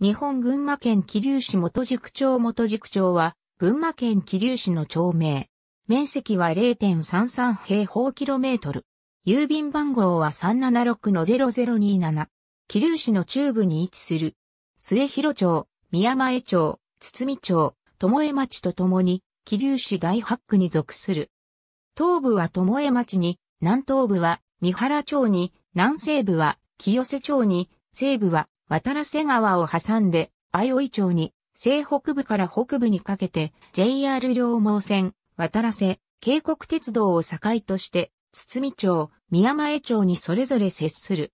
日本群馬県桐生市元宿町元宿町は、群馬県桐生市の町名。面積は0.33平方キロメートル。郵便番号は376-0027。桐生市の中部に位置する。末広町、宮前町、堤町、巴町とともに、桐生市大八区に属する。東部は巴町に、南東部は三原町に、南西部は清瀬町に、西部は渡良瀬川を挟んで、相生町に、西北部から北部にかけて、JR 両毛線、渡良瀬、渓谷鉄道を境として、堤町、宮前町にそれぞれ接する。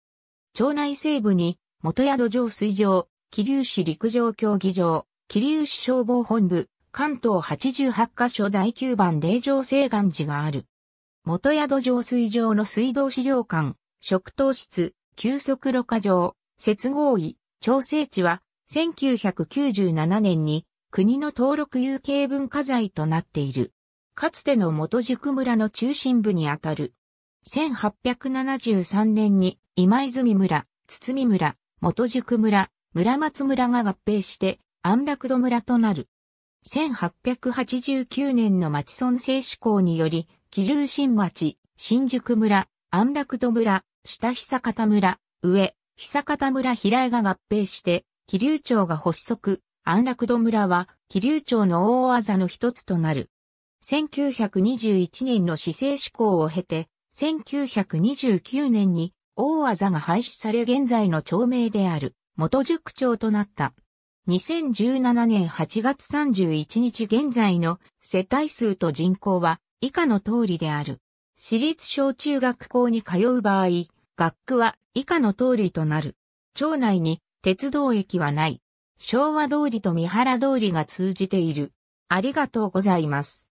町内西部に、元宿城水上、桐生市陸上競技場、桐生市消防本部、関東88カ所第9番霊場西岸寺がある。元宿城水上の水道資料館、食糖室、休息路過場、接合意、調整地は1997年に国の登録有形文化財となっている。かつての元宿村の中心部にあたる。1873年に今泉村、堤村、元宿村、村松村が合併して安楽戸村となる。1889年の町村制施行により、桐生新町、新宿村、安楽戸村、下久方村、上、久方村平井が合併して、気流町が発足、安楽戸村は気流町の大技の一つとなる。1921年の市政施行を経て、1929年に大技が廃止され現在の町名である元塾町となった。2017年8月31日現在の世帯数と人口は以下の通りである。私立小中学校に通う場合、学区は以下の通りとなる。町内に鉄道駅はない。昭和通りと三原通りが通じている。ありがとうございます。